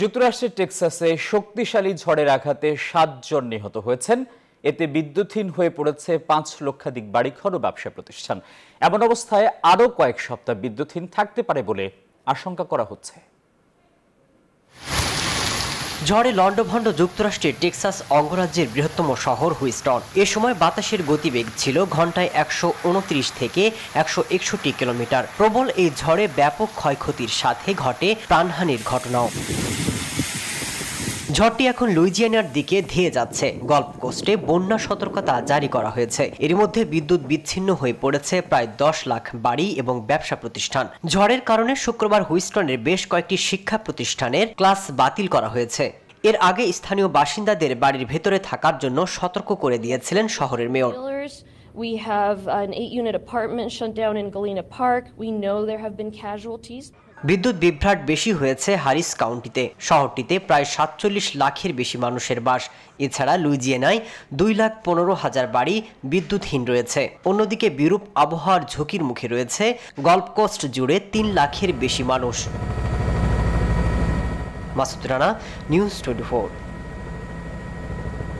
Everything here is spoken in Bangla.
যুক্তরাষ্ট্রের টেক্সাসে শক্তিশালী ঝড়ের আঘাতে সাতজন নিহত হয়েছেন এতে বিদ্যুৎহীন হয়ে পড়েছে পাঁচ লক্ষাধিক বাড়িঘর ও ব্যবসা প্রতিষ্ঠান এমন অবস্থায় আরও কয়েক সপ্তাহ বিদ্যুৎহীন থাকতে পারে বলে আশঙ্কা করা হচ্ছে ঝড়ে লন্ডভণ্ড যুক্তরাষ্ট্রের টেক্সাস অঙ্গরাজ্যের বৃহত্তম শহর হুইস্টন এ সময় বাতাসের গতিবেগ ছিল ঘন্টায় একশো থেকে একশো কিলোমিটার প্রবল এই ঝড়ে ব্যাপক ক্ষয়ক্ষতির সাথে ঘটে প্রাণহানির ঘটনাও ঝড়টি এখন লুইজিয়ানার দিকে ধেয়ে যাচ্ছে গল্ফ কোস্টে বন্যা সতর্কতা জারি করা হয়েছে এর মধ্যে বিদ্যুৎ বিচ্ছিন্ন হয়ে পড়েছে প্রায় দশ লাখ বাড়ি এবং ব্যবসা প্রতিষ্ঠান ঝড়ের কারণে শুক্রবার হুইস্টনের বেশ কয়েকটি শিক্ষা প্রতিষ্ঠানের ক্লাস বাতিল করা হয়েছে এর আগে স্থানীয় বাসিন্দাদের বাড়ির ভেতরে থাকার জন্য সতর্ক করে দিয়েছিলেন শহরের mayor We have an eight unit apartment shut down in Galena Park. We know there have been casualties. বিদ্যুৎ বিভ্রাট বেশি হয়েছে হারিস কাউন্টিতে শহরটিতে প্রায় সাতচল্লিশ লাখের বেশি মানুষের বাস এছাড়া লুইজিয়ানায় দুই লাখ পনেরো হাজার বাড়ি বিদ্যুৎহীন রয়েছে অন্যদিকে বিরূপ আবহাওয়ার ঝুঁকির মুখে রয়েছে গল্ফ কোস্ট জুড়ে তিন লাখের বেশি মানুষ মাসুদ রানা নিউজ টোয়েন্টি